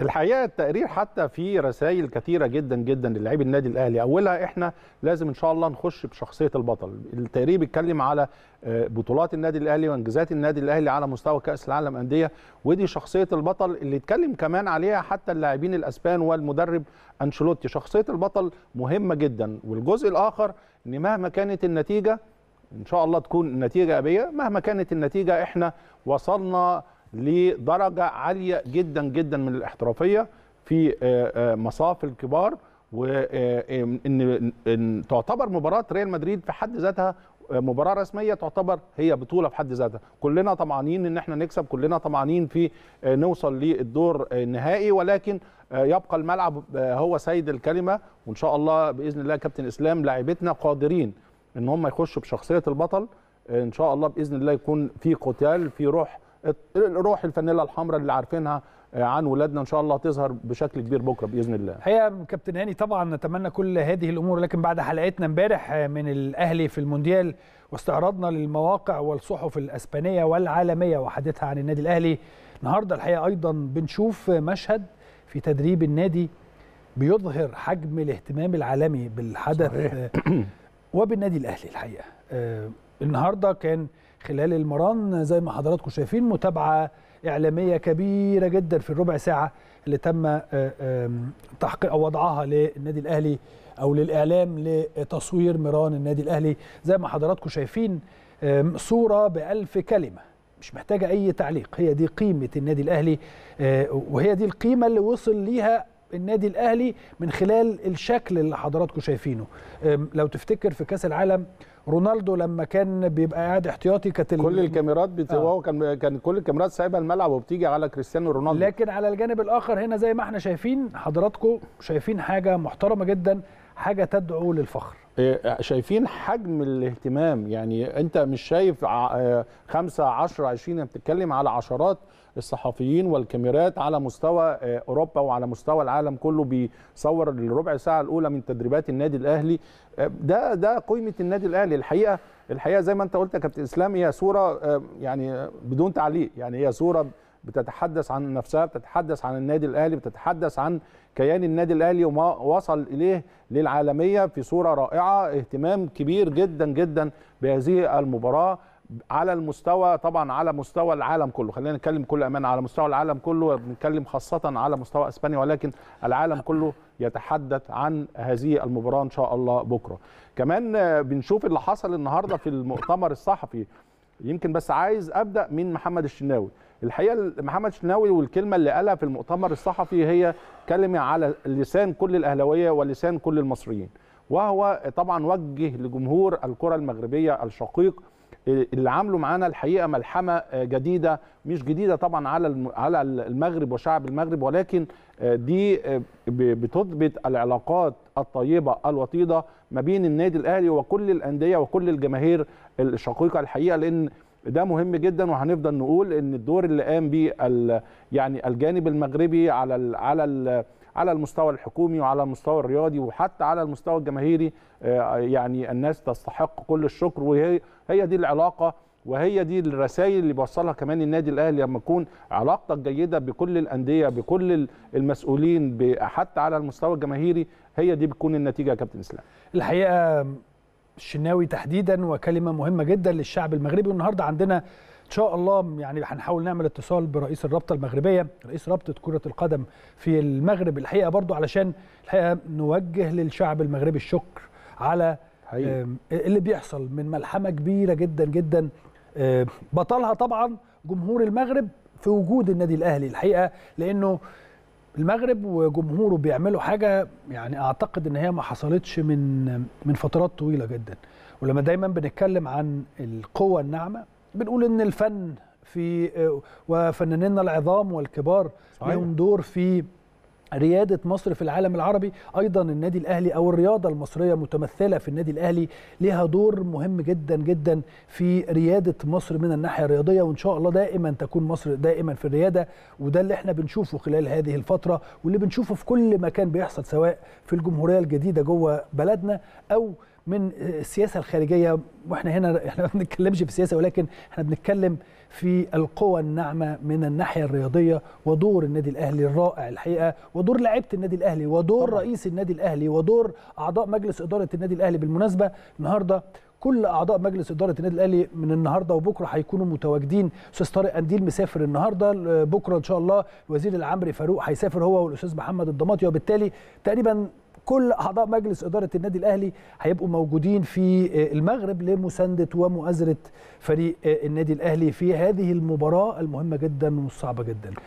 الحقيقه التقرير حتى في رسائل كثيره جدا جدا للاعبي النادي الاهلي اولها احنا لازم ان شاء الله نخش بشخصيه البطل التقرير بيتكلم على آه، بطولات النادي الاهلي وانجازات النادي الاهلي على مستوى كاس العالم انديه ودي شخصيه البطل اللي اتكلم كمان عليها حتى اللاعبين الاسبان والمدرب انشيلوتي شخصيه البطل مهمه جدا والجزء الاخر ان مهما كانت النتيجه ان شاء الله تكون النتيجه ايجابيه مهما كانت النتيجه احنا وصلنا لدرجه عاليه جدا جدا من الاحترافيه في آه، آه، مصاف الكبار وان آه، تعتبر مباراه ريال مدريد في حد ذاتها مباراه رسميه تعتبر هي بطوله في حد ذاتها كلنا طمعانين ان احنا نكسب كلنا طمعانين في نوصل للدور النهائي ولكن يبقى الملعب هو سيد الكلمه وان شاء الله باذن الله كابتن اسلام لاعبتنا قادرين ان هم يخشوا بشخصيه البطل ان شاء الله باذن الله يكون في قتال في روح روح الفانيلا الحمراء اللي عارفينها آه، عن ولادنا ان شاء الله تظهر بشكل كبير بكره باذن الله. الحقيقه كابتن هاني طبعا نتمنى كل هذه الامور لكن بعد حلقتنا امبارح آه، من الاهلي في المونديال واستعراضنا للمواقع والصحف الاسبانيه والعالميه وحديثها عن النادي الاهلي النهارده الحقيقه ايضا بنشوف مشهد في تدريب النادي بيظهر حجم الاهتمام العالمي بالحدث صحيح. آه، وبالنادي الاهلي الحقيقه. النهارده كان خلال المران زي ما حضراتكم شايفين متابعه اعلاميه كبيره جدا في الربع ساعه اللي تم آه، تحقيق او وضعها للنادي الاهلي او للاعلام لتصوير مران النادي الاهلي زي ما حضراتكم شايفين صوره بألف كلمه مش محتاجه اي تعليق هي دي قيمه النادي الاهلي آه، وهي دي القيمه اللي وصل ليها النادي الاهلي من خلال الشكل اللي حضراتكم شايفينه لو تفتكر في كاس العالم رونالدو لما كان بيبقى قاعد احتياطي كانت كل الكاميرات بتواه آه. كان كان كل الكاميرات سايبه الملعب وبتيجي على كريستيانو رونالدو لكن على الجانب الاخر هنا زي ما احنا شايفين حضراتكم شايفين حاجه محترمه جدا حاجه تدعو للفخر إيه، شايفين حجم الاهتمام يعني انت مش شايف 5 10 20 انت بتتكلم على عشرات الصحفيين والكاميرات على مستوى آه، اوروبا وعلى مستوى العالم كله بيصور الربع ساعه الاولى من تدريبات النادي الاهلي آه، ده ده قيمه النادي الاهلي الحقيقه الحقيقه زي ما انت قلت يا كابتن اسلام هي صوره آه، يعني بدون تعليق يعني هي صوره بتتحدث عن نفسها بتتحدث عن النادي الاهلي بتتحدث عن كيان النادي الاهلي وما وصل اليه للعالميه في صوره رائعه اهتمام كبير جدا جدا بهذه المباراه على المستوى طبعا على مستوى العالم كله خلينا نتكلم كل امانه على مستوى العالم كله بنتكلم خاصه على مستوى اسبانيا ولكن العالم كله يتحدث عن هذه المباراه ان شاء الله بكره كمان بنشوف اللي حصل النهارده في المؤتمر الصحفي يمكن بس عايز ابدا من محمد الشناوي الحقيقه محمد الشناوي والكلمه اللي قالها في المؤتمر الصحفي هي كلمه على لسان كل الاهلاويه ولسان كل المصريين وهو طبعا وجه لجمهور الكره المغربيه الشقيق اللي عامله معانا الحقيقه ملحمه آه، جديده مش جديده طبعا على على المغرب وشعب المغرب ولكن آه، دي آه، بتثبت العلاقات الطيبه الوطيده ما بين النادي الاهلي وكل الانديه وكل الجماهير الشقيقه الحقيقه لان ده مهم جدا وهنفضل نقول ان الدور اللي قام بيه يعني الجانب المغربي على الـ على ال على المستوى الحكومي وعلى المستوى الرياضي وحتى على المستوى الجماهيري آه، يعني الناس تستحق كل الشكر وهي هي دي العلاقه وهي دي الرسائل اللي بيوصلها كمان النادي الاهلي لما تكون علاقتك جيده بكل الانديه بكل المسؤولين حتى على المستوى الجماهيري هي دي بتكون النتيجه يا كابتن اسلام الحقيقه الشناوي تحديدا وكلمه مهمه جدا للشعب المغربي والنهارده عندنا شاء الله يعني هنحاول نعمل اتصال برئيس الرابطه المغربيه رئيس رابطه كره القدم في المغرب الحقيقه برضو علشان الحقيقه نوجه للشعب المغربي الشكر على حقيقي. اللي بيحصل من ملحمه كبيره جدا جدا آه، بطلها طبعا جمهور المغرب في وجود النادي الاهلي الحقيقه لانه المغرب وجمهوره بيعملوا حاجه يعني اعتقد ان هي ما حصلتش من من فترات طويله جدا ولما دايما بنتكلم عن القوه الناعمه بنقول ان الفن في آه، وفنانينا العظام والكبار لهم دور في رياده مصر في العالم العربي ايضا النادي الاهلي او الرياضه المصريه متمثله في النادي الاهلي لها دور مهم جدا جدا في رياده مصر من الناحيه الرياضيه وان شاء الله دائما تكون مصر دائما في الرياده وده اللي احنا بنشوفه خلال هذه الفتره واللي بنشوفه في كل مكان بيحصل سواء في الجمهوريه الجديده جوه بلدنا او من السياسه الخارجيه واحنا هنا احنا ما بنتكلمش في السياسه ولكن احنا بنتكلم في القوى الناعمه من الناحيه الرياضيه ودور النادي الاهلي الرائع الحقيقه ودور لعيبه النادي الاهلي ودور طبعا. رئيس النادي الاهلي ودور اعضاء مجلس اداره النادي الاهلي بالمناسبه النهارده كل اعضاء مجلس اداره النادي الاهلي من النهارده وبكره هيكونوا متواجدين استاذ طارق انديل مسافر النهارده بكره ان شاء الله وزير العمري فاروق هيسافر هو والاستاذ محمد الضماطي وبالتالي تقريبا كل اعضاء مجلس اداره النادي الاهلي هيبقوا موجودين في آه، المغرب لمسانده ومؤازره فريق آه، النادي الاهلي في هذه المباراه المهمه جدا والصعبه جدا